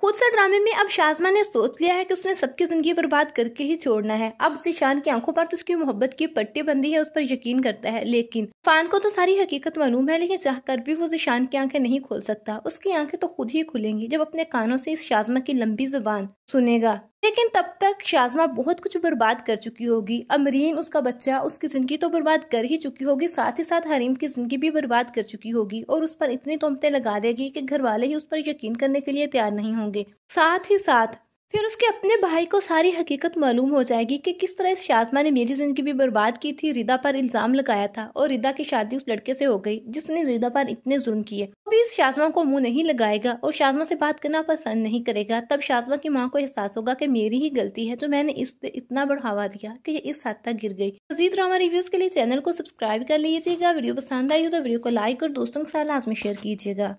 खुद सा ड्रामे में अब शाजमा ने सोच लिया है कि उसने सबकी जिंदगी बर्बाद करके ही छोड़ना है अब जिशान की आंखों पर तो उसकी मोहब्बत की पट्टी बंदी है उस पर यकीन करता है लेकिन फान को तो सारी हकीकत मालूम है लेकिन चाह कर भी वो जिशान की आंखें नहीं खोल सकता उसकी आंखें तो खुद ही खुलेंगी जब अपने कानों से इस शाजमा की लंबी जुबान सुनेगा लेकिन तब तक शाजमा बहुत कुछ बर्बाद कर चुकी होगी अमरीन उसका बच्चा उसकी ज़िंदगी तो बर्बाद कर ही चुकी होगी साथ ही साथ हरीम की ज़िंदगी भी बर्बाद कर चुकी होगी और उस पर इतनी तोमते लगा देगी कि घर वाले ही उस पर यकीन करने के लिए तैयार नहीं होंगे साथ ही साथ फिर उसके अपने भाई को सारी हकीकत मालूम हो जाएगी कि किस तरह इस शाजमा ने मेरी ज़िंदगी भी बर्बाद की थी रिदा पर इल्ज़ाम लगाया था और रिदा की शादी उस लड़के से हो गई जिसने रिदा पर इतने जुर्म किए अभी इस शाजमा को मुंह नहीं लगाएगा और शाजमा से बात करना पसंद नहीं करेगा तब शाजमा की माँ को एहसास होगा की मेरी ही गलती है जो मैंने इससे इतना बढ़ावा दिया कि ये इस हद तक गिर गई मजीद ड्रामा रिव्यूज़ के लिए चैनल को सब्सक्राइब कर लीजिएगा वीडियो पसंद आई हो तो वीडियो को लाइक और दोस्तों के साथ लाजमी शेयर कीजिएगा